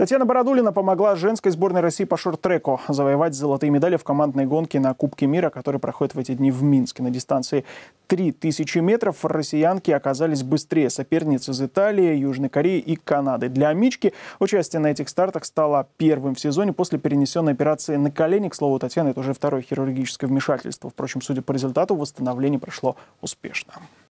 Татьяна Бородулина помогла женской сборной России по шорт-треку завоевать золотые медали в командной гонке на Кубке мира, который проходит в эти дни в Минске. На дистанции 3000 метров россиянки оказались быстрее соперниц из Италии, Южной Кореи и Канады. Для Мички участие на этих стартах стало первым в сезоне после перенесенной операции на колени. К слову, Татьяна, это уже второе хирургическое вмешательство. Впрочем, судя по результату, восстановление прошло успешно.